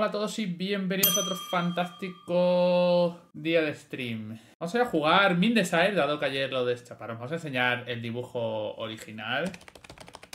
Hola a todos y bienvenidos a otro fantástico día de stream. Vamos a ir a jugar Desire, dado que ayer lo deschaparon. Vamos a enseñar el dibujo original,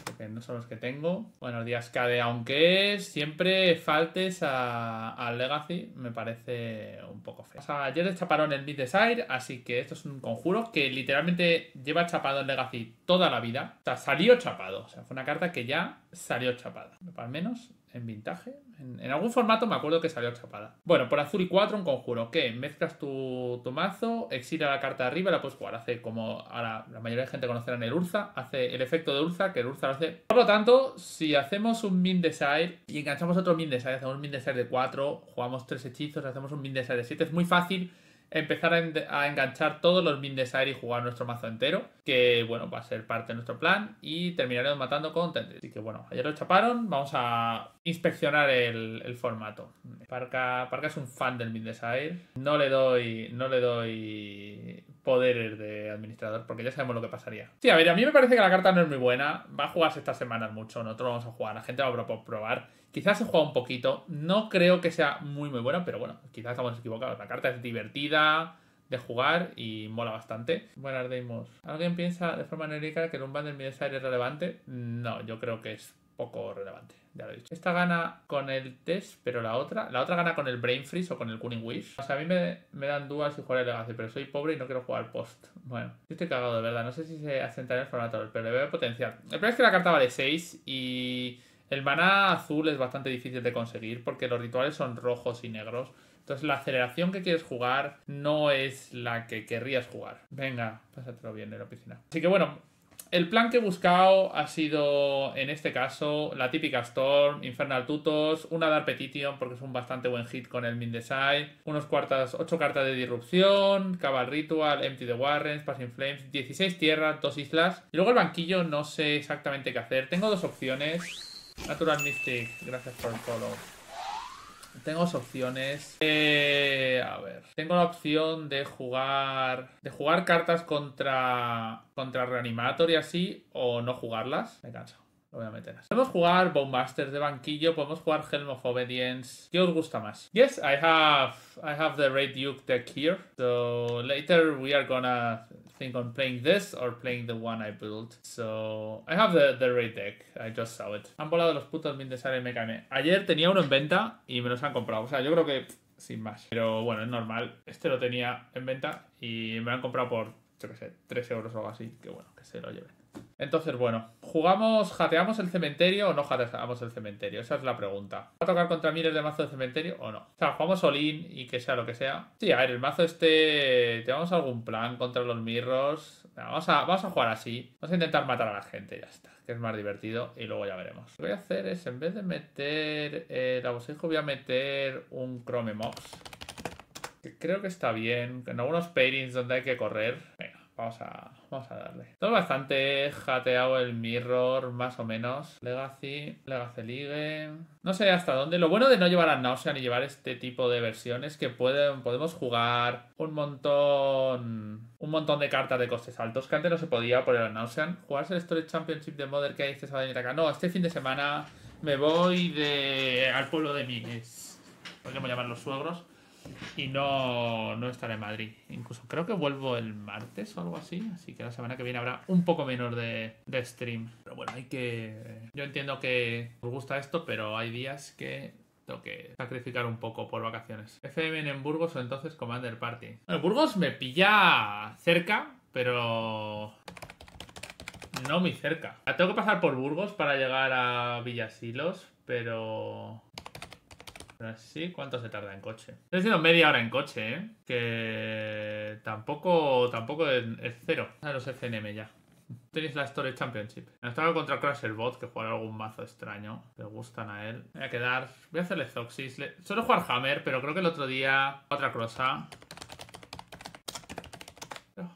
porque no son los que tengo. Buenos días, Kade. Aunque siempre faltes al Legacy, me parece un poco feo. O sea, ayer deschaparon el Desire, así que esto es un conjuro que literalmente lleva chapado el Legacy toda la vida. O sea, salió chapado. O sea, fue una carta que ya salió chapada. Al menos en vintage, en, algún formato me acuerdo que salió chapada. Bueno, por azul y 4 un conjuro que mezclas tu, mazo, exila la carta de arriba y la puedes jugar. Hace como ahora la mayoría de gente conocerá en el Urza, hace el efecto de Urza, que el Urza lo hace. Por lo tanto, si hacemos un Min Desire y enganchamos otro Min Desire, hacemos un Min Desire de 4, jugamos tres hechizos, hacemos un Min Desire de 7, es muy fácil empezar a, enganchar todos los Mind Desire y jugar nuestro mazo entero, que bueno, va a ser parte de nuestro plan y terminaremos matando con Tendris. Así que bueno, ayer lo chaparon, vamos a inspeccionar el, formato. Parca, Parca, es un fan del Mind Desire, no le doy, no le doy poderes de administrador, porque ya sabemos lo que pasaría. Sí, a ver, a mí me parece que la carta no es muy buena. Va a jugarse estas semanas mucho, nosotros vamos a jugar, la gente va a probar. Quizás se juega un poquito, no creo que sea muy muy buena, pero bueno, quizás estamos equivocados. La carta es divertida de jugar y mola bastante. Buenas demos. ¿Alguien piensa de forma genérica que el Unbundle Midesire es relevante? No, yo creo que es poco relevante ya lo he dicho. Esta gana con el test, pero la otra, la otra gana con el Brain Freeze o con el Cunning Wish. O sea, a mí me, dan dudas si jugar el Legacy, pero soy pobre y no quiero jugar post. Bueno, yo estoy cagado de verdad, no sé si se asentará en el formato, pero le veo potencial. El problema es que la carta vale 6 y el maná azul es bastante difícil de conseguir porque los rituales son rojos y negros. Entonces la aceleración que quieres jugar no es la que querrías jugar. Venga, pásatelo bien en la piscina. Así que bueno, el plan que he buscado ha sido, en este caso, la típica Storm, Infernal Tutos, una Dark Petition, porque es un bastante buen hit con el Mindesai, unos cuartas, 8 cartas de Disrupción, Cabal Ritual, Empty the Warrens, Passing Flames, 16 tierras, 2 islas. Y luego el banquillo no sé exactamente qué hacer. Tengo dos opciones. Natural Mystic, gracias por el follow. Tengo opciones. Eh, a ver. Tengo la opción de jugar. De jugar cartas contra. contra Reanimator y así. O no jugarlas. Me canso. Lo voy a meter así. Podemos jugar Bombasters de banquillo. Podemos jugar Helm of Obedience. ¿Qué os gusta más? Yes, I have. I have the Red Duke deck here. So later we are gonna think on playing this or playing the one I built. So I have the, the raid deck. I just saw it. Han volado los putos min de Sale Ayer tenía uno en venta y me los han comprado. O sea, yo creo que sin más. Pero bueno, es normal. Este lo tenía en venta y me lo han comprado por, yo qué sé, 3 euros o algo así. Que bueno, que se lo lleven. Entonces, bueno, ¿jugamos, jateamos el cementerio o no jateamos el cementerio? Esa es la pregunta. ¿Va a tocar contra miles de mazo de cementerio o no? O sea, jugamos Olin y que sea lo que sea. Sí, a ver, el mazo este. ¿Tenemos algún plan contra los mirros? vamos, a, vamos a jugar así. Vamos a intentar matar a la gente, ya está. Que es más divertido y luego ya veremos. Lo que voy a hacer es, en vez de meter el eh, abosejo, voy a meter un Chrome Mox. Que creo que está bien. En algunos pairings donde hay que correr. Venga, vamos a a darle. Todo bastante jateado el mirror, más o menos. Legacy, Legacy League. No sé hasta dónde. Lo bueno de no llevar a Nausea ni llevar este tipo de versiones que pueden, podemos jugar un montón un montón de cartas de costes altos que antes no se podía poner el Nausean. Jugarse el Story Championship de Modern que hay este acá. No, este fin de semana me voy de al pueblo de Mines. Podríamos llamar los suegros y no, no estaré en Madrid. Incluso creo que vuelvo el martes o algo así, así que la semana que viene habrá un poco menos de, de stream. Pero bueno, hay que... Yo entiendo que os gusta esto, pero hay días que tengo que sacrificar un poco por vacaciones. FM en Burgos o entonces Commander Party. Bueno, Burgos me pilla cerca, pero no muy cerca. Tengo que pasar por Burgos para llegar a Villasilos, pero Así, ¿cuánto se tarda en coche? Estoy diciendo media hora en coche, ¿eh? Que tampoco, tampoco es, cero a los FNM ya. Tenéis la Story Championship. Estaba contra Bot, que jugará algún mazo extraño. Le gustan a él. Voy a quedar. Voy a hacerle Zoxis. Solo jugar Hammer, pero creo que el otro día. Otra Crosa...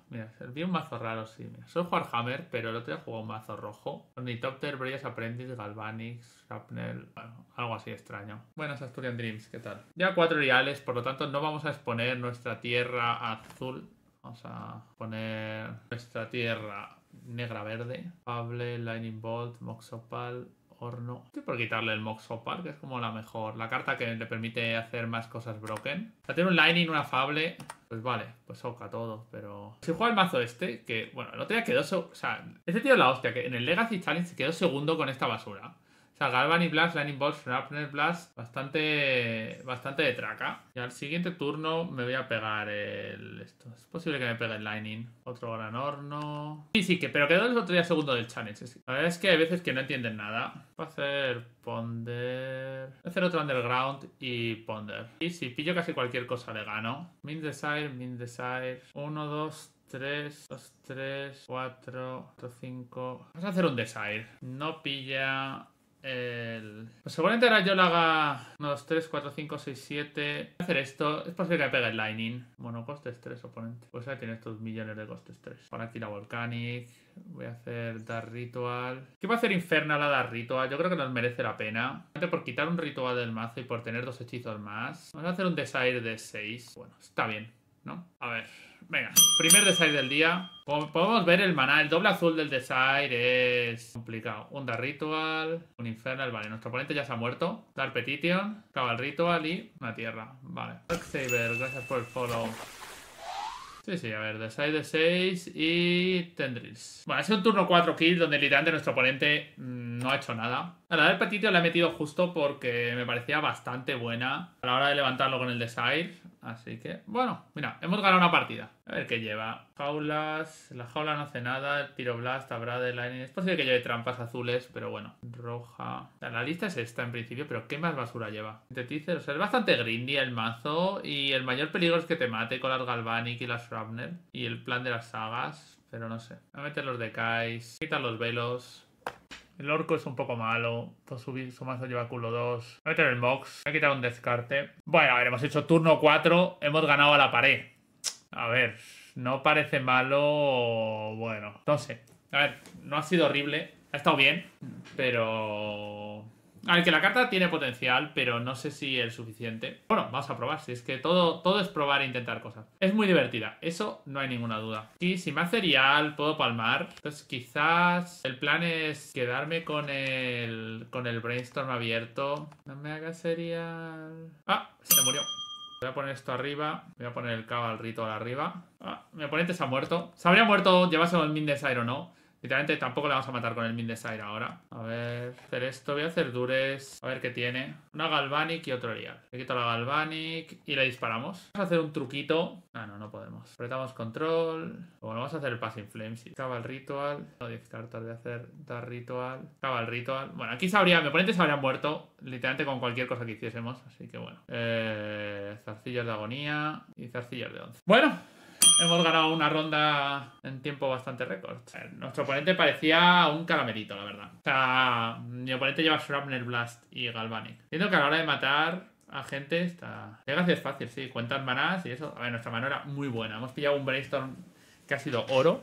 Mira, vi un mazo raro, sí. Mira. Soy Hammer pero el otro día jugó un mazo rojo. Ornitopter, Breyas Apprentice, Galvanix, Rapnel. algo así extraño. Buenas Asturian Dreams, ¿qué tal? Ya cuatro reales, por lo tanto no vamos a exponer nuestra tierra azul. Vamos a poner nuestra tierra negra-verde. Fable, Lightning Bolt, Moxopal, no. Estoy por quitarle el Mox Opal, que es como la mejor. La carta que le permite hacer más cosas broken. O sea, tiene un Lightning, una Fable. Pues vale, pues soca todo, pero... Si juega el mazo este, que... Bueno, el otro día quedó... O sea, este tío la hostia, que en el Legacy Challenge quedó segundo con esta basura sea, y Blast, Lightning Bolt, Rapner Blast, bastante, bastante de traca. Y al siguiente turno me voy a pegar el... Esto. Es posible que me pegue el Lightning. Otro gran horno... Sí, sí, que, pero quedó el otro día segundo del challenge. La verdad es que hay veces que no entienden nada. Voy a hacer Ponder... Voy a hacer otro Underground y Ponder. Y si pillo casi cualquier cosa le gano. Min Desire, Min Desire... Uno, dos, tres, dos, tres, cuatro, cinco. 5... Vamos a hacer un Desire. No pilla... El... Pues seguramente ahora yo la haga 1, 2, 3, 4, 5, 6, 7. Voy a Hacer esto, es posible que pegue el Lightning. Bueno, costes 3, oponente. Pues ya tiene estos millones de costes 3. Para aquí la Volcanic. Voy a hacer Dar Ritual. ¿Qué va a hacer Infernal a Dar Ritual? Yo creo que nos merece la pena. Por quitar un ritual del mazo y por tener dos hechizos más. Vamos a hacer un Desire de 6. Bueno, está bien. A ver, venga, primer Desire del día. podemos ver el maná, el doble azul del Desire es complicado. Un Onda Ritual, un Infernal, vale, nuestro oponente ya se ha muerto. Dar Petition, Cabal Ritual y una tierra, vale. Darksaber, gracias por el follow. Sí, sí, a ver, Desire de 6 y Tendrils. Bueno, ha sido un turno 4 kills donde literalmente nuestro oponente mm, no ha hecho nada. A la del Petitio la he metido justo porque me parecía bastante buena a la hora de levantarlo con el Desire. Así que, bueno, mira, hemos ganado una partida. A ver qué lleva. Jaulas, la jaula no hace nada, el Piroblast, habrá de Es posible que lleve trampas azules, pero bueno. Roja. La lista es esta en principio, pero ¿qué más basura lleva? Sintetizer, o es bastante grindy el mazo y el mayor peligro es que te mate con las Galvanic y las Shrapnel y el plan de las sagas, pero no sé. a meter los de Kais, quitar los velos. El orco es un poco malo. subir su mazo lleva culo 2. Voy a meter el box. Voy a quitar un descarte. Bueno, a ver, hemos hecho turno 4. Hemos ganado a la pared. A ver, no parece malo. Bueno, no sé. A ver, no ha sido horrible. Ha estado bien, pero a ver, que la carta tiene potencial, pero no sé si es suficiente. Bueno, vamos a probar, si es que todo, todo es probar e intentar cosas. Es muy divertida, eso no hay ninguna duda. Y si me hace real, puedo palmar. Entonces quizás el plan es quedarme con el, con el brainstorm abierto. No me haga serial... Ah, se murió. Voy a poner esto arriba. Voy a poner el cabalrito arriba. Ah, mi oponente se ha muerto. Se habría muerto llevárselo el Mind o no. Literalmente tampoco le vamos a matar con el Mind Desire ahora. A ver, hacer esto. Voy a hacer Dures. A ver qué tiene. Una Galvanic y otro Lial. Le quito la Galvanic y le disparamos. Vamos a hacer un truquito. Ah, no, no podemos. Apretamos Control. Bueno, vamos a hacer el Passing Flames. Acaba el Ritual. No, descartar de hacer Dar Ritual. Acaba el Ritual. Bueno, aquí sabría, mi oponente se habría muerto literalmente con cualquier cosa que hiciésemos. Así que bueno. Eh, zarcillos de agonía y zarcillas de 11. Bueno hemos ganado una ronda en tiempo bastante récord. Nuestro oponente parecía un caramelito, la verdad. O sea, mi oponente lleva Shrapnel Blast y Galvanic. Siento que a la hora de matar a gente está... Llega es fácil, sí. Cuentan manás y eso. A ver, nuestra mano era muy buena. Hemos pillado un brainstorm que ha sido oro.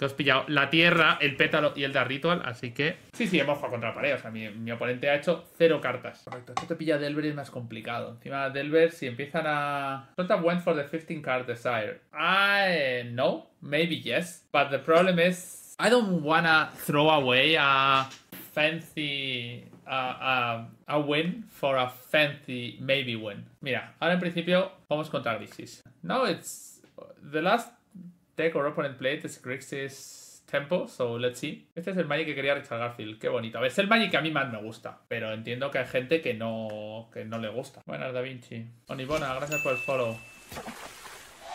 Te has pillado la tierra, el pétalo y el de Ritual, así que... Sí, sí, hemos jugado contra pared. O sea, mi, oponente ha hecho cero cartas. Correcto. Esto te pilla Delver y es más complicado. Encima Delver, si empiezan a... of went for the 15 card desire. I... no. Maybe yes. But the problem is... I don't wanna throw away a fancy... A, a, win for a fancy maybe win. Mira, ahora en principio vamos contra crisis Now it's... The last or Plate Grixis so let's see. Este es el Magic que quería Richard Garfield, qué bonito. A ver, es el Magic que a mí más me gusta, pero entiendo que hay gente que no, que no le gusta. Buenas, Da Vinci. Onibona, gracias por el follow.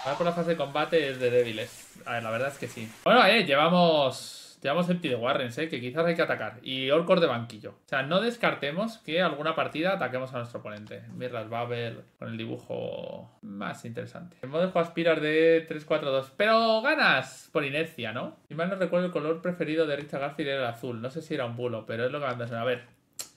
Ahora por la fase de combate es de débiles. A ver, la verdad es que sí. Bueno, eh, llevamos Llevamos septi de Warrens, eh, que quizás hay que atacar. Y Orcor de banquillo. O sea, no descartemos que alguna partida ataquemos a nuestro oponente. va a Babel con el dibujo más interesante. El modo aspirar de 3-4-2. Pero ganas por inercia, ¿no? Y mal no recuerdo, el color preferido de Richard Garfield era el azul. No sé si era un bulo, pero es lo que me A ver,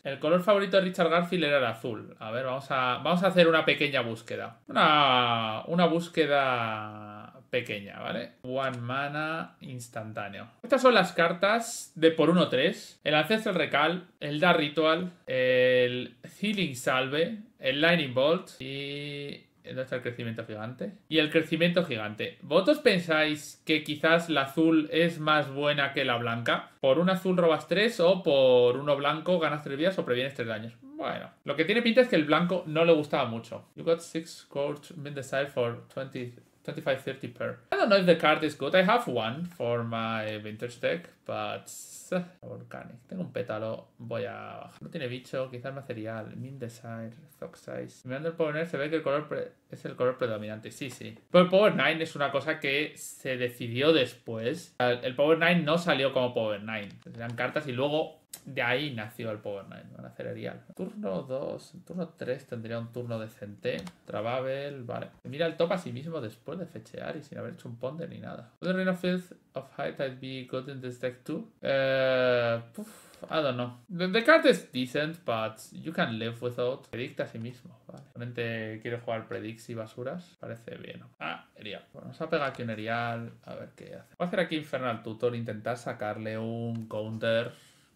el color favorito de Richard Garfield era el azul. A ver, vamos a, vamos a hacer una pequeña búsqueda. Una, una búsqueda pequeña, ¿vale? One mana instantáneo. Estas son las cartas de por uno tres. El Ancestral Recal, el dar Ritual, el Healing Salve, el Lightning Bolt y... ¿Dónde está el crecimiento gigante? Y el crecimiento gigante. ¿Vosotros pensáis que quizás la azul es más buena que la blanca? ¿Por un azul robas 3 o por uno blanco ganas tres vidas o previenes tres daños? Bueno, lo que tiene pinta es que el blanco no le gustaba mucho. You got 6 the side for 20 35, 30 I don't know if the card is good. I have one for my vintage deck, but... Volcanic. Eh, Tengo un pétalo. Voy a... No tiene bicho. Quizás material. Min Desire. size Mirando el Power 9 se ve que el color es el color predominante. Sí, sí. Pero el Power 9 es una cosa que se decidió después. El Power 9 no salió como Power 9. Eran cartas y luego de ahí nació el Power Nine, hacer cereal. Turno 2, turno 3 tendría un turno decente. Trababel, vale. Mira el top a sí mismo después de fechear y sin haber hecho un ponder ni nada. ¿Puede the of Fields of High Tide be good in this deck too? Eh, uh, I don't know. The, the, card is decent, but you can live without. Predict a sí mismo, vale. Realmente quiere jugar predicts y basuras. Parece bien. Ah, Erial. Bueno, vamos a pegar aquí un Erial, a ver qué hace. Voy a hacer aquí Infernal Tutor, intentar sacarle un counter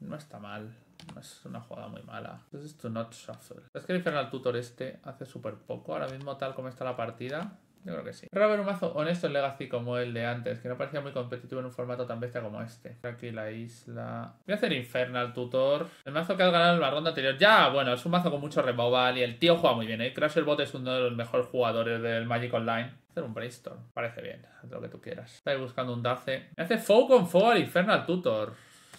no está mal. No es una jugada muy mala. Entonces, to not shuffle. Es que el Infernal Tutor este hace súper poco. Ahora mismo, tal como está la partida, yo creo que sí. Quiero haber un mazo honesto en Legacy como el de antes, que no parecía muy competitivo en un formato tan bestia como este. Aquí la isla... Voy a hacer Infernal Tutor. El mazo que has ganado en la ronda anterior. Ya, bueno, es un mazo con mucho removal y el tío juega muy bien, ¿eh? Bot es uno de los mejores jugadores del Magic Online. Hacer un brainstorm. Parece bien, haz lo que tú quieras. Estoy buscando un Dace. Me hace Foe con Foe al Infernal Tutor.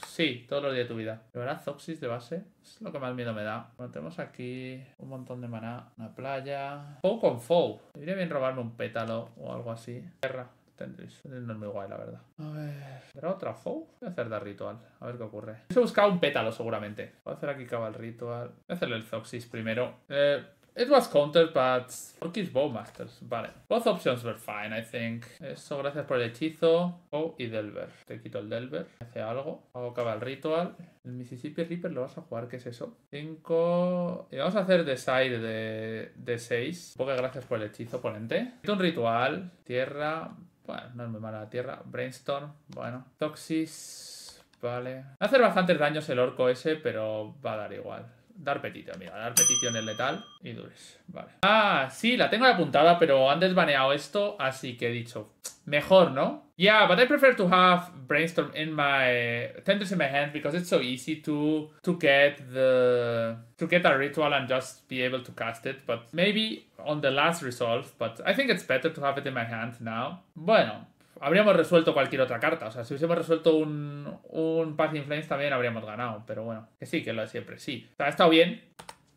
Sí, todos los días de tu vida. De verdad, Zoxis de base es lo que más miedo me da. Bueno, tenemos aquí un montón de maná, una playa. Foe con Foe. Debería bien robarme un pétalo o algo así. Guerra. Tendréis. No es muy guay, la verdad. A ver. otra Foe? Voy a hacer dar ritual. A ver qué ocurre. He buscado un pétalo, seguramente. Voy a hacer aquí Cabal ritual. Voy a hacerle el Zoxis primero. Eh. It was countered, but Orkish Bowmaster, vale. Both options were fine, I think. Eso, gracias por el hechizo. Oh, y Delver. Te quito el Delver. Hace algo. Hago cabal ritual. El Mississippi Reaper lo vas a jugar, ¿qué es eso? Cinco... Y vamos a hacer Desire de, de 6. gracias por el hechizo, ponente. un ritual. Tierra. Bueno, no es muy mala la tierra. Brainstorm. Bueno. Toxis. Vale. Va a hacer bastantes daños el orco ese, pero va a dar igual. Dar petitio, mira, dar petitio en el letal y dures. Vale. Ah, sí, la tengo apuntada, pero han desbaneado esto, así que he dicho, mejor, ¿no? Yeah, but I prefer to have brainstorm in my tenders in my hand because it's so easy to to get the to get a ritual and just be able to cast it. But maybe on the last resolve. But I think it's better to have it in my hand now. Bueno, habríamos resuelto cualquier otra carta. O sea, si hubiésemos resuelto un, un Passing Flames también habríamos ganado. Pero bueno, que sí, que lo de siempre, sí. O sea, ha estado bien,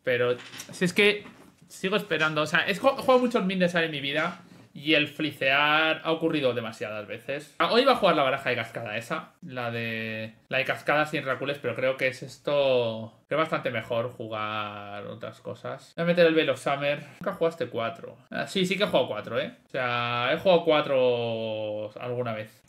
pero si es que sigo esperando. O sea, he jugado muchos Mindesar en mi vida y el flicear ha ocurrido demasiadas veces. Ah, hoy va a jugar la baraja de cascada esa. La de. La de cascada sin Racules, pero creo que es esto. es bastante mejor jugar otras cosas. Voy a meter el Veil Summer. Nunca jugaste 4. Ah, sí, sí que he jugado 4, ¿eh? O sea, he jugado 4 alguna vez.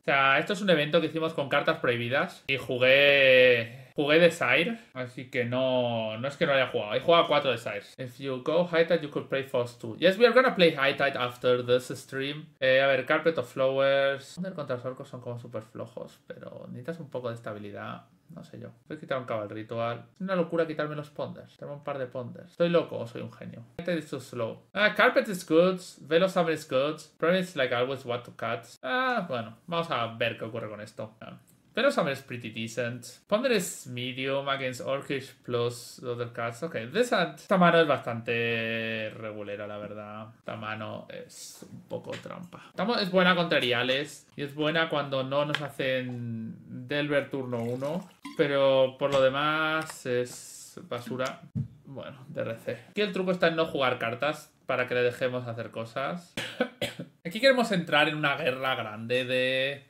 O sea, esto es un evento que hicimos con cartas prohibidas. Y jugué Jugué Desire, así que no, no es que no haya jugado. He jugado cuatro Desires. If you go high tide, you could play fast 2. Yes, we are gonna play high tide after this stream. Eh, a ver, Carpet of Flowers. Ponder contra los orcos son como súper flojos, pero necesitas un poco de estabilidad. No sé yo. Voy a quitar un cabal ritual. Es una locura quitarme los ponders. Tengo un par de ponders. ¿Estoy loco o soy un genio? Carpet este is too slow. Ah, carpet is good. Velo summer is good. Promise like always what to cut. Ah, bueno. Vamos a ver qué ocurre con esto. Ah. Pero Samer pretty decent. Ponder es medium against orkish plus other cards. Ok, esta mano es bastante regulera, la verdad. Esta mano es un poco trampa. es buena contra Riales y es buena cuando no nos hacen Delver turno 1. Pero por lo demás es basura. Bueno, DRC. Aquí el truco está en no jugar cartas para que le dejemos hacer cosas. Aquí queremos entrar en una guerra grande de,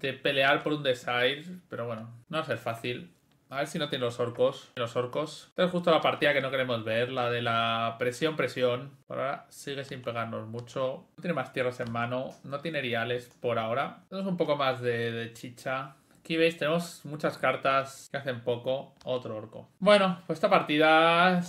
de, pelear por un desire, pero bueno, no va a ser fácil. A ver si no tiene los orcos. Los orcos. Esta es justo la partida que no queremos ver, la de la presión, presión. Por ahora sigue sin pegarnos mucho. No tiene más tierras en mano, no tiene riales por ahora. Tenemos un poco más de, chicha. Aquí veis, tenemos muchas cartas que hacen poco. Otro orco. Bueno, pues esta partida...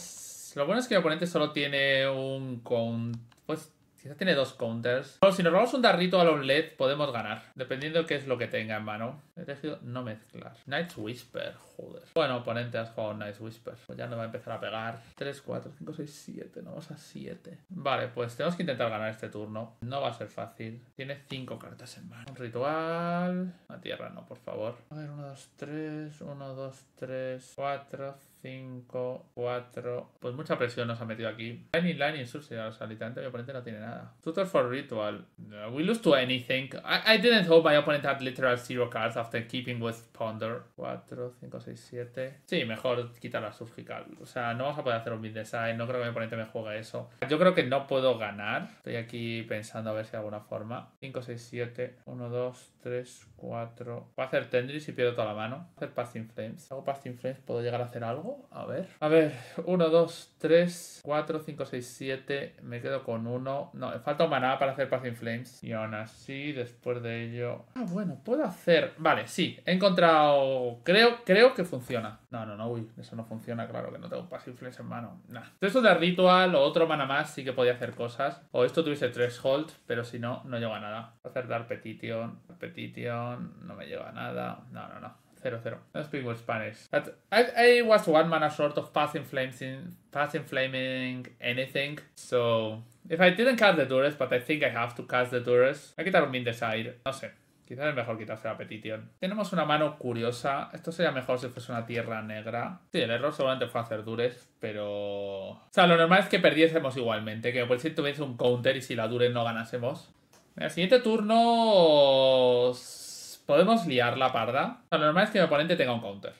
Lo bueno es que el oponente solo tiene un... Con... Pues Quizá tiene dos counters. o si nos vamos un darrito a los LED, podemos ganar. Dependiendo de qué es lo que tenga en mano. He elegido no mezclar. Night Whisper, joder. Bueno, oponente, has jugado Night Whisper. Pues ya no va a empezar a pegar. 3, 4, 5, 6, 7. No, vamos a 7. Vale, pues tenemos que intentar ganar este turno. No va a ser fácil. Tiene 5 cartas en mano. Un ritual. Una tierra, no, por favor. A ver, 1, 2, 3. 1, 2, 3, 4, 5, 4. Pues mucha presión nos ha metido aquí. Lightning, Lightning, Subsidiar. O sea, literalmente mi oponente no tiene nada. Tutor for Ritual. Uh, we lose to anything. I, didn't hope my opponent had literal zero cards after keeping with ponder. 4, 5, 6, 7. Sí, mejor quitar la surgical. O sea, no vamos a poder hacer un mid design. No creo que mi oponente me juegue eso. Yo creo que no puedo ganar. Estoy aquí pensando a ver si de alguna forma. 5, 6, 7. 1, 2, 3, 4. Voy a hacer Tendris y pierdo toda la mano. Voy a hacer Passing Flames. Hago Passing Flames. ¿Puedo llegar a hacer algo? A ver. A ver. 1, 2, 3, 4, 5, 6, 7. Me quedo con 1. No, falta un maná para hacer Passing Flames. Y aún así, después de ello... Ah, bueno, puedo hacer... Vale sí, he encontrado. Creo, creo que funciona. No, no, no, uy, eso no funciona, claro, que no tengo Flames en mano. Nah. Esto de Ritual o otro mana más sí que podía hacer cosas. O esto tuviese Threshold, pero si no, no lleva a nada. Hacer dar Petition, Petition, no me lleva nada. No, no, no. 0-0. No speak with Spanish. I, was one mana short of passing in passing flaming anything. So if I didn't cast the Duress, but I think I have to cast the Duress. Hay que quitar un Desire. No sé. Quizás es mejor quitarse la petición. Tenemos una mano curiosa. Esto sería mejor si fuese una tierra negra. Sí, el error seguramente fue hacer dures, pero... O sea, lo normal es que perdiésemos igualmente. Que por si tuviese un counter y si la dure no ganásemos. En el siguiente turno... Podemos liar la parda. lo normal es que mi oponente tenga un counter.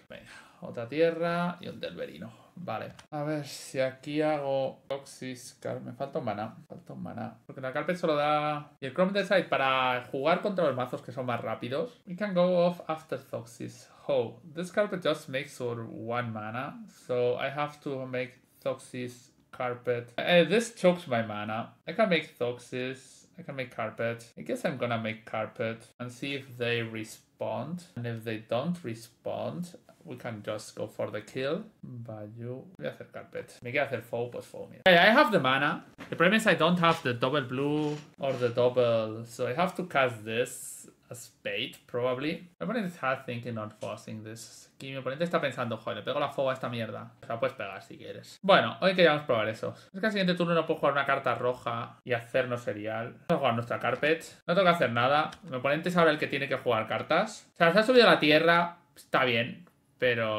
otra tierra y un delverino. Vale. A ver si aquí hago Toxis. Carpet. me falta mana Falta un Porque la carpet solo da. Y el Chrome Decide para jugar contra los mazos que son más rápidos. We can go off after Toxis. Oh, this carpet just makes for one mana. So I have to make Toxis carpet. Eh, this chokes my mana. I can make Toxis. I can make carpet. I guess I'm gonna make carpet and see if they respond. And if they don't respond, We can just go for the kill. But you... Voy a hacer carpet. Me quiero hacer foe, pues foe, mira. I have the mana. The problem is I don't have the double blue or the double... So I have to cast this a spade, probably. My está is thinking on forcing this. Aquí mi oponente está pensando, joder, le pego la foba a esta mierda. O sea, puedes pegar si quieres. Bueno, hoy queríamos probar eso. Es que al siguiente turno no puedo jugar una carta roja y hacernos serial. Vamos a jugar nuestra carpet. No tengo que hacer nada. Mi oponente es ahora el que tiene que jugar cartas. O sea, se ha subido a la tierra. Está bien, pero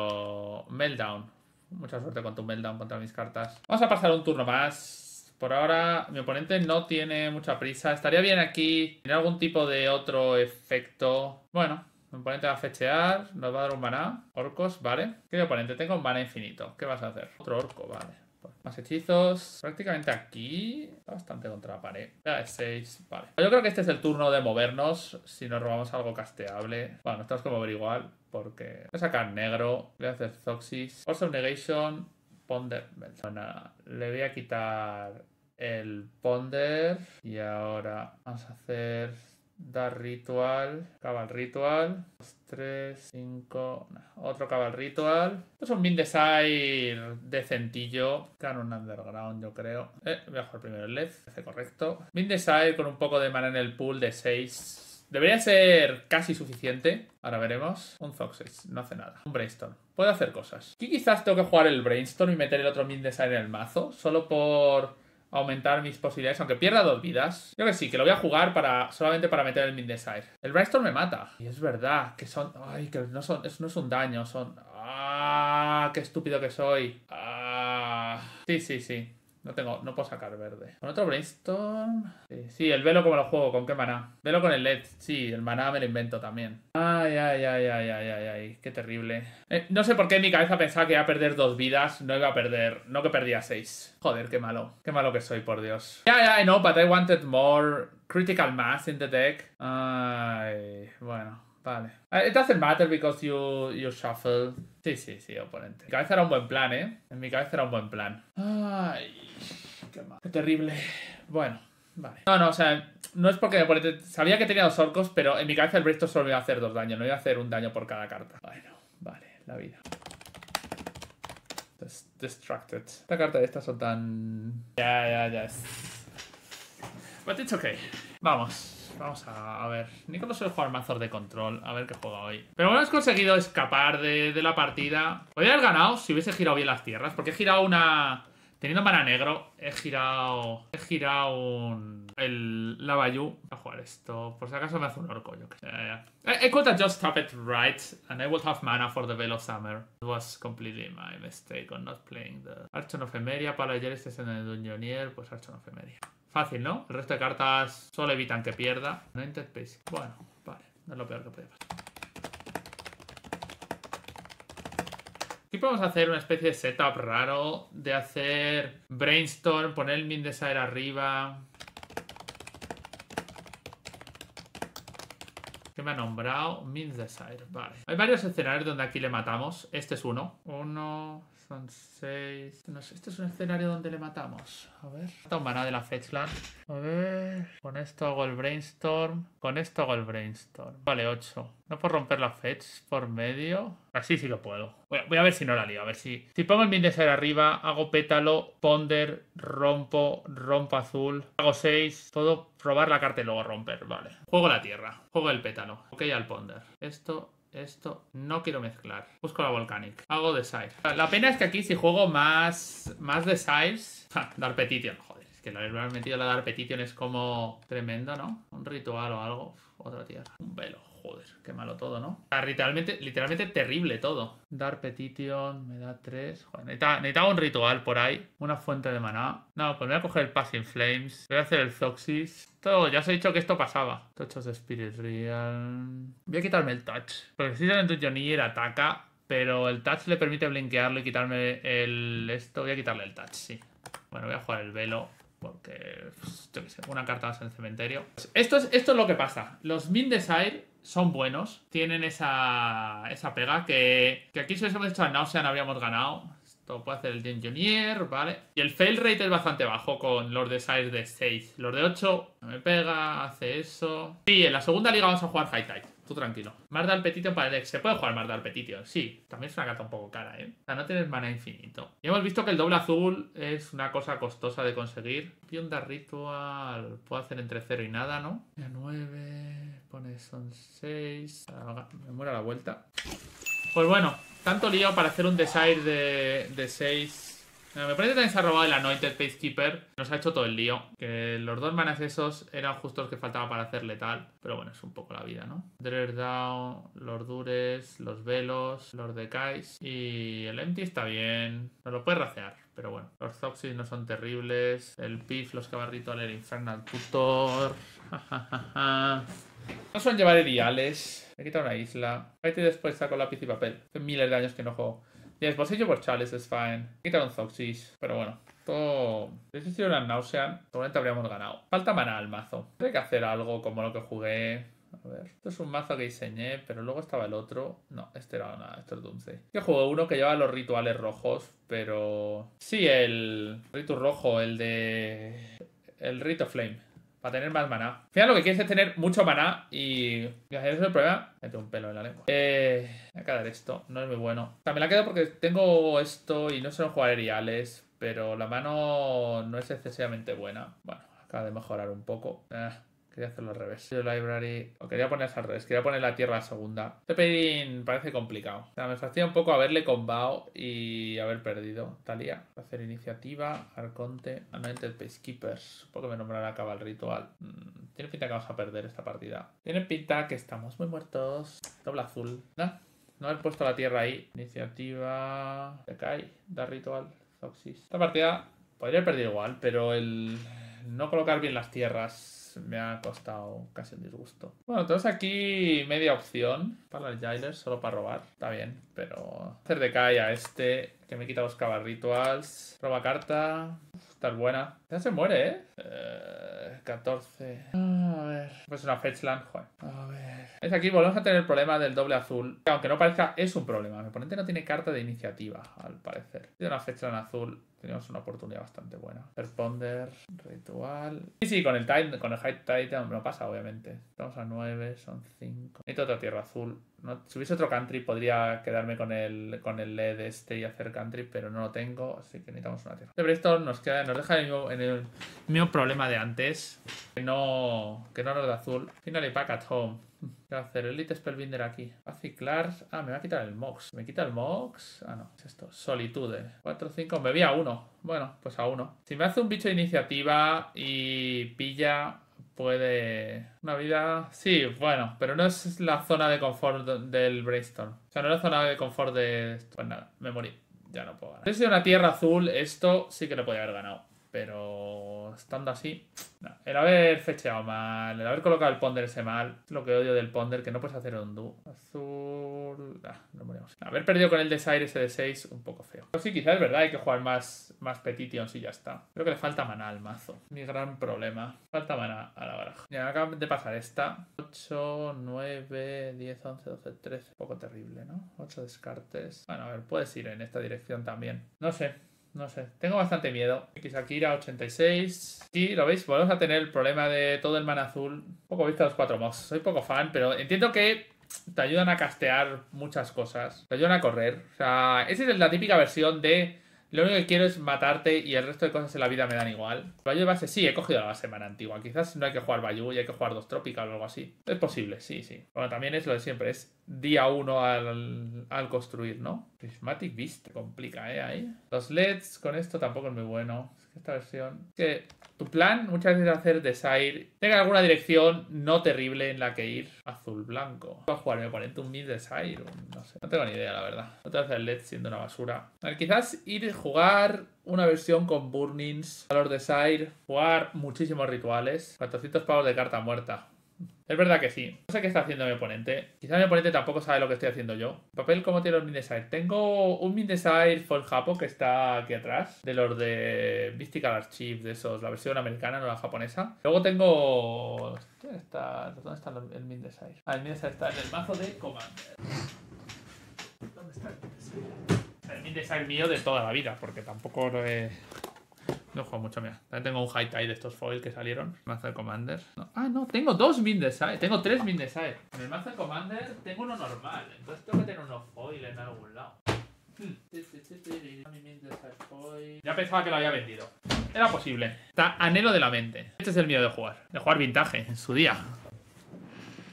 Meltdown. Mucha suerte con tu Meltdown contra mis cartas. Vamos a pasar un turno más. Por ahora mi oponente no tiene mucha prisa. Estaría bien aquí tener algún tipo de otro efecto. Bueno, mi oponente va a fechear, nos va a dar un maná. Orcos, vale. Querido oponente? Tengo un maná infinito. ¿Qué vas a hacer? Otro orco, vale. Pues, más hechizos. Prácticamente aquí. Está bastante contra la pared. Ya es 6. Vale. Yo creo que este es el turno de movernos. Si nos robamos algo casteable. Bueno, nos tenemos que mover igual. Porque voy a sacar negro. Voy a hacer Zoxis. Force of Negation. Ponder. Bueno, le voy a quitar el Ponder. Y ahora vamos a hacer Dar ritual, cabal ritual, 3, 5, otro cabal ritual. Esto Es un Mind desire decentillo, canon underground yo creo. Eh, voy a jugar primero el left, hace correcto. Mind desire con un poco de mana en el pool de 6. Debería ser casi suficiente. Ahora veremos. Un Foxes. no hace nada. Un Brainstorm. Puede hacer cosas. Aquí quizás tengo que jugar el Brainstorm y meter el otro Mind Desire en el mazo. Solo por aumentar mis posibilidades, aunque pierda dos vidas. Yo que sí, que lo voy a jugar para solamente para meter el Desire El Brainstorm me mata. Y es verdad que son... Ay, que no son... Eso no es un daño, son... ¡Ah! ¡Qué estúpido que soy! ¡Ah! Sí, sí, sí. No tengo, no puedo sacar verde. Con otro brainstorm. Sí, el velo como lo juego, ¿con qué maná? Velo con el LED, sí, el maná me lo invento también. Ay, ay, ay, ay, ay, ay, ay, qué terrible. Eh, no sé por qué mi cabeza pensaba que iba a perder dos vidas, no iba a perder, no que perdía seis. Joder, qué malo, qué malo que soy, por Dios. Ya, yeah, ya, no, but I wanted more critical mass in the deck. Ay, bueno. Vale. It eh, doesn't matter because you, you shuffle. Sí, sí, sí, oponente. En mi cabeza era un buen plan, ¿eh? En mi cabeza era un buen plan. Ay, qué mal. Qué terrible. Bueno, vale. No, no, o sea, no es porque mi oponente... Sabía que tenía dos orcos, pero en mi cabeza el resto solo me iba a hacer dos daños. No iba a hacer un daño por cada carta. Bueno, vale, la vida. Destructed. Esta carta de estas son tan... Ya, ya, ya. But it's okay. Vamos vamos a, ver, ver. no suele jugar mazor de control, a ver qué juega hoy. Pero bueno, he conseguido escapar de, la partida. Podría haber ganado si hubiese girado bien las tierras, porque he girado una... Teniendo mana negro, he girado. He girado un. El Lavayu. Voy a jugar esto. Por si acaso me hace un orco, yo que sé. Yeah, yeah. I, eh, could just tapped it right, and I would have mana for the Veil of Summer. It was completely my mistake on not playing the Archon of Emeria. Para ayer este es en el Dungeonier, pues Archon of Emeria. Fácil, ¿no? El resto de cartas solo evitan que pierda. No interpese. Bueno, vale. No es lo peor que puede pasar. Aquí podemos hacer una especie de setup raro. De hacer brainstorm, poner el min desire arriba. Que me ha nombrado? Min Desire, vale. Hay varios escenarios donde aquí le matamos. Este es uno. Uno, son 6. No sé, este es un escenario donde le matamos. A ver. Toma nada de la Fetchland. A ver. Con esto hago el brainstorm. Con esto hago el brainstorm. Vale, ocho. No puedo romper la fetch por medio. Así sí lo puedo. Voy a, ver si no la lío. A ver si. Si pongo el min arriba, hago pétalo, ponder, rompo, rompo azul. Hago seis. Todo, probar la carta y luego romper. Vale. Juego la tierra. Juego el pétalo. Ok al ponder. Esto esto no quiero mezclar. Busco la Volcanic. Hago de size La pena es que aquí si juego más, más de size dar Petition, joder. Es que la han metido la Dar Petition es como tremendo, ¿no? Un ritual o algo. otra tierra. Un velo. Joder, qué malo todo, ¿no? literalmente, literalmente terrible todo. Dar petition, me da 3. Joder, necesitaba, un ritual por ahí. Una fuente de maná. No, pues me voy a coger el Passing Flames. Voy a hacer el Foxys. Todo, ya os he dicho que esto pasaba. Tochos de Spirit Real. Voy a quitarme el Touch. Porque si el Johnny ataca. Pero el touch le permite blinkearlo y quitarme el... Esto voy a quitarle el touch, sí. Bueno, voy a jugar el velo porque, pues, yo qué sé, una carta más en el cementerio. Esto es, esto es lo que pasa. Los Desire son buenos, tienen esa, pega que, que aquí si hubiésemos hecho a ah, sean habíamos ganado. Esto puede hacer el Engineer, ¿vale? Y el fail rate es bastante bajo con los Desire de 6. Los de 8 no me pega, hace eso. Y en la segunda liga vamos a jugar High Tide tranquilo. Mardal Petitio para el ex Se puede jugar Mardal Petitio, sí. También es una carta un poco cara, ¿eh? O no tener mana infinito. Y hemos visto que el doble azul es una cosa costosa de conseguir. Pionda Ritual. Puedo hacer entre cero y nada, ¿no? 9. Pones son seis Me muero la vuelta. Pues bueno, tanto lío para hacer un desire de 6. Me parece que también se ha robado el Anointed Pacekeeper. Nos ha hecho todo el lío. Que los dos manas esos eran justos que faltaba para hacer letal. Pero bueno, es un poco la vida, ¿no? de Down, los Dures, los Velos, los Decais. Y el Empty está bien. Nos lo puede racear. Pero bueno, los Zoxys no son terribles. El Pif, los Cabarritos, el Infernal Tutor. no suelen llevar heriales. Me he quitado una isla. Ahí te después saco lápiz y papel. Hace miles de años que no juego. Y bolsillo por Chalice es fine. un Zoxis, pero bueno. Todo... Si sido una Nausea, seguramente habríamos ganado. Falta maná al mazo. Tendré que hacer algo como lo que jugué. A ver, esto es un mazo que diseñé, pero luego estaba el otro. No, este era nada, esto es Dunce. Yo jugué uno que llevaba los rituales rojos, pero... Sí, el ritual rojo, el de... El rito flame. Para tener más maná. Al final lo que quieres es tener mucho maná y... Y hacer eso problema. un pelo en la lengua. Eh... Voy a quedar esto. No es muy bueno. También sea, me la quedo porque tengo esto y no son jugaderiales. Pero la mano no es excesivamente buena. Bueno, acaba de mejorar un poco. Eh. Quería hacerlo al revés. Yo library. O quería poner al revés. Quería poner la tierra segunda. Este pedí, parece complicado. O sea, me fastidia un poco haberle combado y haber perdido. Talía. Hacer iniciativa. Arconte. Anointed Pacekeepers. Supongo que me nombrará acaba el ritual. Mm, tiene pinta que vamos a perder esta partida. Tiene pinta que estamos muy muertos. Dobla azul. No. No haber puesto la tierra ahí. Iniciativa. Se cae. Da ritual. Zoxis. Esta partida podría haber perdido igual, pero el no colocar bien las tierras me ha costado casi un disgusto. Bueno, entonces aquí media opción para el Jailer, solo para robar. Está bien, pero hacer de calle a este que me quita los cabal rituals. Roba carta. está buena. Ya se muere, ¿eh? eh 14. A ver. Pues una Fetchland, joder. A ver. Es aquí, volvemos a tener el problema del doble azul. aunque no parezca, es un problema. Mi oponente no tiene carta de iniciativa, al parecer. Tiene una Fetchland azul tenemos una oportunidad bastante buena. Responder, ritual. Sí, sí, con el, time, con el High Titan no pasa, obviamente. Estamos a 9, son 5. Necesito otra tierra azul si hubiese otro country podría quedarme con el, con el LED este y hacer country, pero no lo tengo, así que necesitamos una tierra. Pero esto nos, queda, nos deja en el, mismo, problema de antes, que no, que no nos da azul. Finally pack at home. ¿Qué a hacer? Elite Spellbinder aquí. A ciclar. Ah, me va a quitar el Mox. ¿Me quita el Mox? Ah, no. Es esto. Solitude. 4, 5. Me vi a uno. Bueno, pues a uno. Si me hace un bicho de iniciativa y pilla puede... Una vida... Sí, bueno, pero no es la zona de confort del brainstorm. O sea, no es la zona de confort de... Pues nada, me morí. Ya no puedo ganar. Si una tierra azul, esto sí que lo podía haber ganado. Pero estando así, el haber fecheado mal, el haber colocado el ponder ese mal, es lo que odio del ponder, que no puedes hacer un do. Azul. Ah, no morimos. Haber perdido con el desire ese de 6, un poco feo. Pero sí, quizás es verdad, hay que jugar más, más petitions y ya está. Creo que le falta maná al mazo. Mi gran problema. Falta maná a la baraja. Ya de pasar esta. 8, 9, 10, 11, 12, 13. Un poco terrible, ¿no? 8 descartes. Bueno, a ver, puedes ir en esta dirección también. No sé. No sé, tengo bastante miedo. Xakira 86. Y lo veis, volvemos a tener el problema de todo el mana azul. poco visto a los cuatro mobs. Soy poco fan, pero entiendo que te ayudan a castear muchas cosas. Te ayudan a correr. O sea, esa es la típica versión de lo único que quiero es matarte y el resto de cosas en la vida me dan igual. Bayou de base, sí, he cogido la semana antigua. Quizás no hay que jugar Bayou y hay que jugar dos tropica o algo así. Es posible, sí, sí. Bueno, también es lo de siempre, es día uno al, al construir, ¿no? Prismatic Beast, complica, ¿eh? Ahí. Los LEDs con esto tampoco es muy bueno esta versión. Que tu plan muchas veces es hacer Desire. Tenga alguna dirección no terrible en la que ir azul-blanco. Voy a jugar, me parece un mid Desire. No sé. No tengo ni idea, la verdad. No te hace el LED siendo una basura. A ver, quizás ir a jugar una versión con Burnings, Valor Desire, jugar muchísimos rituales, 400 pavos de carta muerta. Es verdad que sí. No sé qué está haciendo mi oponente. Quizá mi oponente tampoco sabe lo que estoy haciendo yo. Papel cómo tiene el Mindesire. Tengo un Mindesire for Japo que está aquí atrás. De los de Mystical Archive, de esos. La versión americana, no la japonesa. Luego tengo... ¿Dónde está, ¿Dónde el Ah, el Mindesire está en el mazo de Commander. ¿Dónde está el Mindesire? El mío de toda la vida, porque tampoco lo no juego mucho, mira. También tengo un high tide de estos foils que salieron. Mazo Commander. Ah, no, tengo dos Mindesai. Tengo tres Mindeside. En el mazo Commander tengo uno normal. Entonces tengo que tener uno foil en algún lado. Hmm. Ya pensaba que lo había vendido. Era posible. Está anhelo de la mente. Este es el miedo de jugar. De jugar vintage en su día.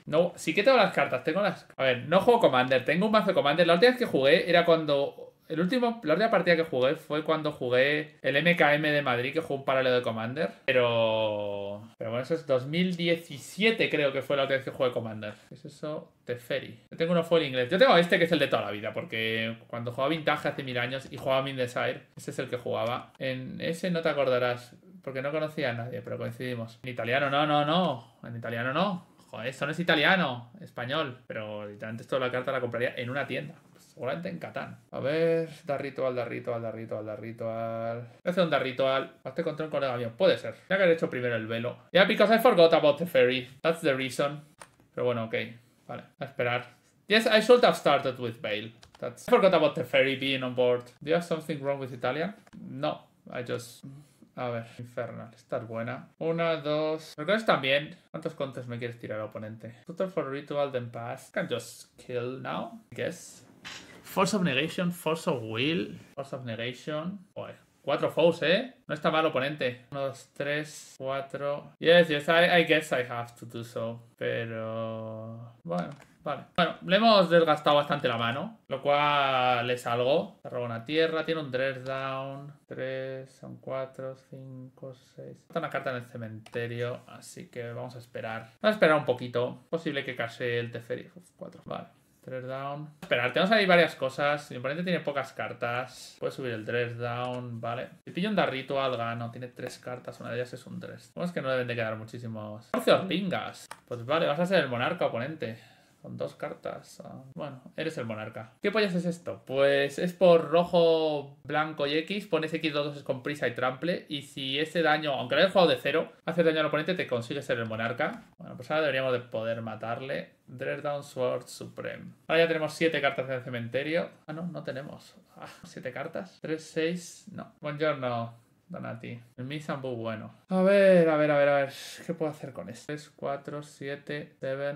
No, sí que tengo las cartas. Tengo las. A ver, no juego Commander. Tengo un mazo Commander. La última vez que jugué era cuando el último, la última partida que jugué fue cuando jugué el MKM de Madrid, que jugó un paralelo de Commander. Pero. Pero bueno, eso es 2017, creo que fue la última vez que jugué Commander. es eso? Teferi. Yo tengo uno full inglés. Yo tengo este que es el de toda la vida, porque cuando jugaba Vintage hace mil años y jugaba Desire, ese es el que jugaba. En ese no te acordarás, porque no conocía a nadie, pero coincidimos. En italiano, no, no, no. En italiano, no. Joder, eso no es italiano, español. Pero literalmente toda la carta la compraría en una tienda. Seguramente en Catán. A ver, dar ritual, dar ritual, dar ritual, dar ritual. Voy a hacer un dar ritual. Hazte control con colega avión? Puede ser. Ya que haber hecho primero el velo. Yeah, because I forgot about the ferry. That's the reason. Pero bueno, ok. Vale, a esperar. Yes, I should have started with bail. That's... I forgot about the ferry being on board. Do you have something wrong with Italian? No, I just... A ver, Infernal, esta es buena. Una, dos. Me que también. ¿Cuántos contes me quieres tirar al oponente? Tutor for ritual, then pass. Can just kill now, I guess. Force of Negation, Force of Will, Force of Negation. Bueno, Cuatro foes, ¿eh? No está mal oponente. Uno, dos, tres, cuatro. Yes, yes, I, guess I have to do so. Pero... Bueno. Vale. Bueno, le hemos desgastado bastante la mano, lo cual es algo. Se roba una tierra, tiene un dread down. Tres, son cuatro, cinco, seis. Está una carta en el cementerio, así que vamos a esperar. Vamos a esperar un poquito. Posible que case el teferi. Cuatro, Vale. 3 down. Esperar, tenemos ahí varias cosas. Mi oponente tiene pocas cartas. Puede subir el 3 down, vale. Si pillo un darrito al gano, tiene tres cartas. Una de ellas es un 3. Vamos es que no deben de quedar muchísimos. 14 pingas. Pues vale, vas a ser el monarca oponente. Con dos cartas. Ah, bueno, eres el monarca. ¿Qué pollas es esto? Pues es por rojo, blanco y X. Pones X, 2, dos es con prisa y trample. Y si ese daño, aunque lo hayas jugado de cero, hace daño al oponente, te consigue ser el monarca. Bueno, pues ahora deberíamos de poder matarle. Dreaddown Sword Supreme. Ahora ya tenemos siete cartas en el cementerio. Ah, no, no tenemos. 7 ah, cartas. 3, 6. No. Buongiorno. Donati. El Miss bueno. A ver, a ver, a ver, a ver. ¿Qué puedo hacer con esto? 3, 4, 7, 7.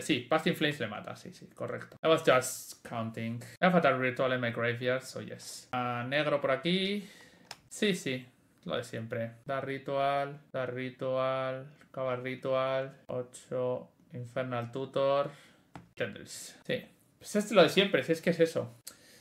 Sí, passive Flames le mata, sí, sí, correcto. I was just counting. Fatal Ritual in my graveyard, so yes. Ah, negro por aquí. Sí, sí, lo de siempre. Dar Ritual, Dar Ritual, Cavar Ritual, 8, Infernal Tutor, Tendrils. Sí, pues es lo de siempre, si es que es eso.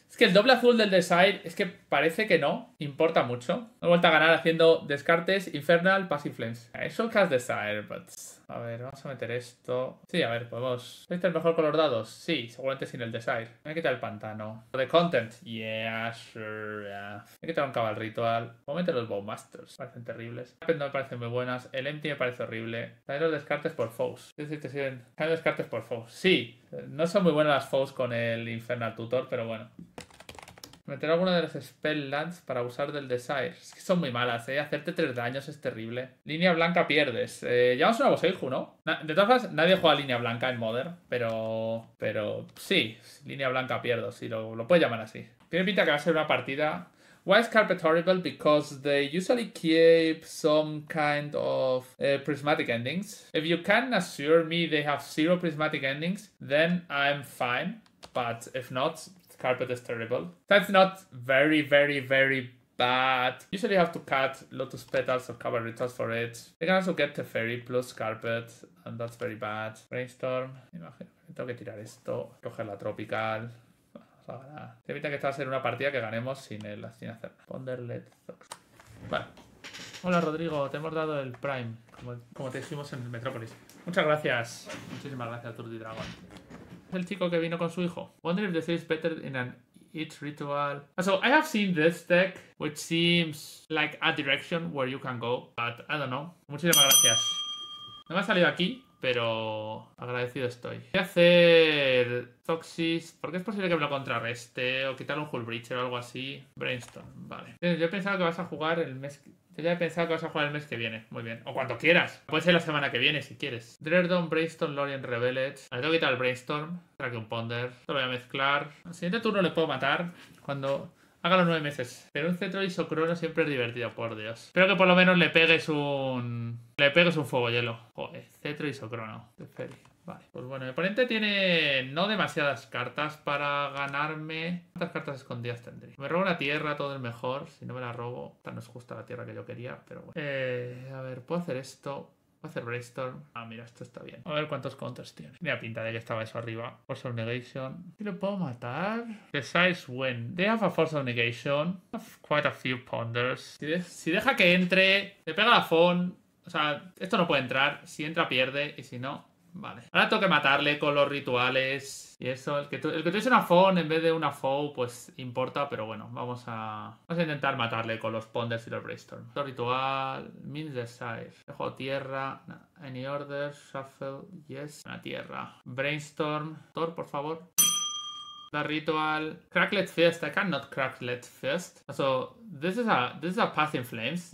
Es que el doble azul del Desire es que parece que no, importa mucho. Me he vuelto a ganar haciendo descartes, Infernal, Passive Flames. I should cast Desire, but a ver, vamos a meter esto. Sí, a ver, podemos. ¿Este es mejor color dados? Sí, seguramente sin el desire. Me he quitado el pantano. Lo de content. Yeah, sure. Me he quitado un cabal ritual. Voy a meter los bowmasters. Parecen terribles. No me parecen muy buenas. El empty me parece horrible. También los descartes por foes. Es decir, descartes por foes. Sí. No son muy buenas las foes con el Infernal Tutor, pero bueno. Meter alguna de las Spell Lands para usar del Desire. Es que son muy malas, ¿eh? Hacerte tres daños es terrible. Línea blanca pierdes. Eh, una Boseiju, ¿no? de todas formas, nadie juega línea blanca en Modern, pero... Pero sí, línea blanca pierdo, si lo, lo puedes llamar así. Tiene pinta que va a ser una partida Why is carpet horrible? Because they usually keep some kind of eh, prismatic endings. If you can assure me they have zero prismatic endings, then I'm fine. But if not, carpet es terrible. That's not very, very, very bad. Usually you have to cut lotus petals or caballitas for it. You can also get Teferi plus carpet, and that's very bad. Brainstorm. Imagino tengo que tirar esto, coger la tropical. a te evita que esta va una partida que ganemos sin, el, sin hacer. Ponderlet. Vale. Hola Rodrigo, te hemos dado el Prime, como, como te dijimos en el Metrópolis. Muchas gracias. Muchísimas gracias, Turdi Dragon el chico que vino con su hijo. Wonder if this is better in an each ritual. Ah, so I have seen this deck, which seems like a direction where you can go, but I don't know. Muchísimas gracias. No me ha salido aquí, pero agradecido estoy. Voy a hacer Toxis, porque es posible que me lo contrarreste o quitar un Hull Breacher o algo así. Brainstorm, vale. Eh, yo pensaba que vas a jugar el mes yo ya he pensado que vas a jugar el mes que viene. Muy bien. O cuando quieras. Puede ser la semana que viene si quieres. Dredon, Brainstorm, Lorien, Revelet. Ahora tengo que quitar el Brainstorm. que un Ponder. lo voy a mezclar. Al siguiente turno le puedo matar. Cuando haga los nueve meses. Pero un cetro isocrono siempre es divertido, por Dios. Espero que por lo menos le pegues un. Le pegues un fuego hielo. Joder, cetro isocrono. de feliz. Vale, pues bueno, el oponente tiene no demasiadas cartas para ganarme. ¿Cuántas cartas escondidas tendré? Me robo una tierra, todo el mejor. Si no me la robo, esta no es justa la tierra que yo quería, pero bueno. Eh, a ver, puedo hacer esto. Puedo hacer brainstorm. Ah, mira, esto está bien. A ver cuántos counters tiene. Mira pinta de que estaba eso arriba. Force of negation. ¿Y lo puedo matar? size when. They have a force of negation. Have quite a few ponders. Si, si deja que entre, le pega la phone. O sea, esto no puede entrar. Si entra, pierde. Y si no, Vale. Ahora tengo que matarle con los rituales y eso. El que, tu, una fawn en vez de una Foe, pues importa, pero bueno, vamos a, vamos a intentar matarle con los Ponders y los Brainstorm. Ritual, Means Desire. Dejo tierra, any order, shuffle, yes. Una tierra. Brainstorm, Thor, por favor. la ritual cracklet fist, I cannot cracklet fist, So this is a this is a path in flames.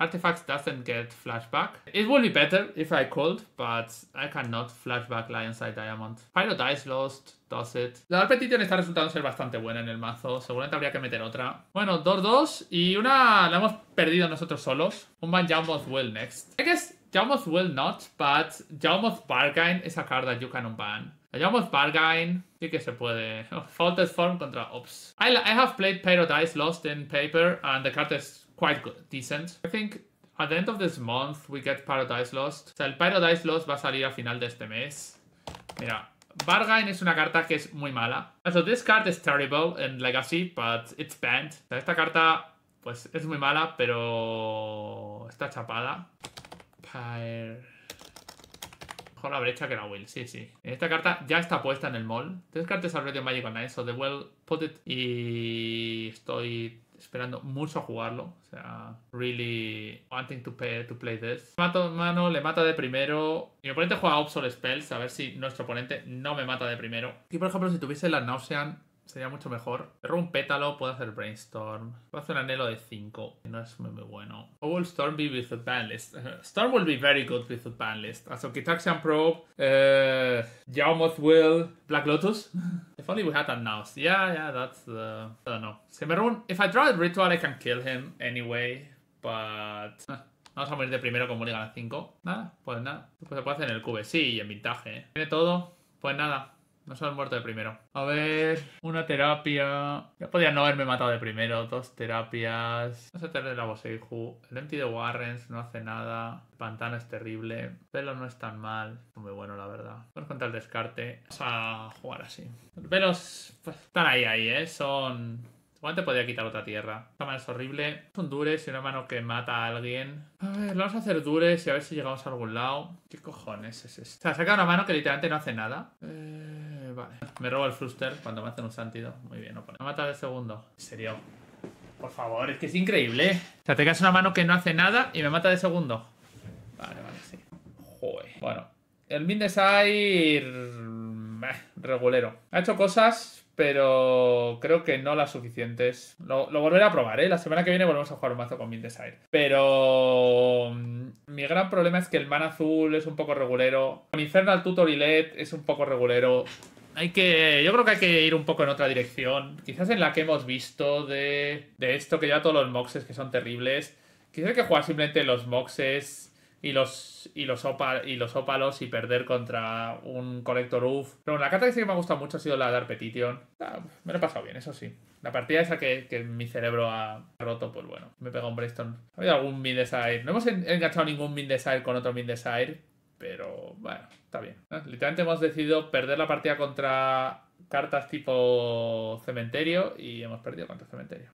Artifacts doesn't get flashback. It would be better if I could, but I cannot flashback Lionside Diamond. Pilot dice Lost does it. La repetición está resultando ser bastante buena en el mazo. Seguramente habría que meter otra. Bueno, 2-2 y una la hemos perdido nosotros solos. Un Ban will next. I guess Jaumoth will not, but Jaumoth Bargain is a card that you can unban. Jaumoth Bargain sí que se puede. Form contra Ops. I, I have played Paradise Lost in Paper and the card is quite good, decent. I think at the end of this month we get Paradise Lost. O sea, el Paradise Lost va a salir a final de este mes. Mira, Bargain es una carta que es muy mala. So this card is terrible in Legacy, but it's banned. esta carta, pues, es muy mala, pero está chapada. Pair. Mejor la brecha que la Will, sí, sí. Esta carta ya está puesta en el mall. Tres cartas already en Magic Online, so the Will put it... Y estoy esperando mucho a jugarlo. O sea, really wanting to, pay, to play this. Mato mano, le mata de primero. Mi oponente juega obsol Spells, a ver si nuestro oponente no me mata de primero. Y por ejemplo, si tuviese la Nausean sería mucho mejor. run un pétalo, puedo hacer brainstorm. Puedo hacer un anhelo de 5, no es muy, muy bueno. O will Storm be with the ban list? Storm will be very good with the ban list. Also, Kitaxian Probe, uh, Will, Black Lotus. if only we had announced Sí, Yeah, yeah, that's the. I don't know. Cimarron, if I draw el ritual, I can kill him anyway, but. Eh, vamos a morir de primero con Mulligan a 5. Nada, pues nada. Pues se puede hacer en el cube, sí, y en vintage eh. Tiene todo. Pues nada, no se han muerto de primero. A ver, una terapia. Ya podía no haberme matado de primero. Dos terapias. No sé tener la Boseiju. El empty de Warrens no hace nada. El es terrible. Velo no es tan mal. Muy bueno, la verdad. Vamos a contar el descarte. Vamos a jugar así. Los velos pues, están ahí, ahí, ¿eh? Son... te podría quitar otra tierra. Esta mano es horrible. Son dures y una mano que mata a alguien. A ver, vamos a hacer dures y a ver si llegamos a algún lado. ¿Qué cojones es esto? O sea, saca una mano que literalmente no hace nada. Eh... Me robo el Fruster cuando me hacen un santido. Muy bien, no pone. Me mata de segundo. En serio. Por favor, es que es increíble. ¿eh? O sea, te quedas una mano que no hace nada y me mata de segundo. Vale, vale, sí. Joder. Bueno. El meh Regulero. Ha hecho cosas, pero creo que no las suficientes. Lo, volveré a probar, ¿eh? La semana que viene volvemos a jugar un mazo con desire Pero mm, mi gran problema es que el mana azul es un poco regulero. Mi Infernal Tutor y LED es un poco regulero hay que. Yo creo que hay que ir un poco en otra dirección. Quizás en la que hemos visto de, esto que ya todos los moxes que son terribles. Quizás hay que jugar simplemente los moxes y los y los, y ópalos y perder contra un Collector uff. Pero la carta que sí que me ha gustado mucho ha sido la de Arpetition. Ah, me lo he pasado bien, eso sí. La partida esa que, mi cerebro ha roto, pues bueno, me pega un Brainstorm. Ha habido algún Mindesire. No hemos enganchado ningún Mindesire con otro Mindesire. Pero bueno, está bien. Literalmente hemos decidido perder la partida contra cartas tipo cementerio y hemos perdido contra cementerio.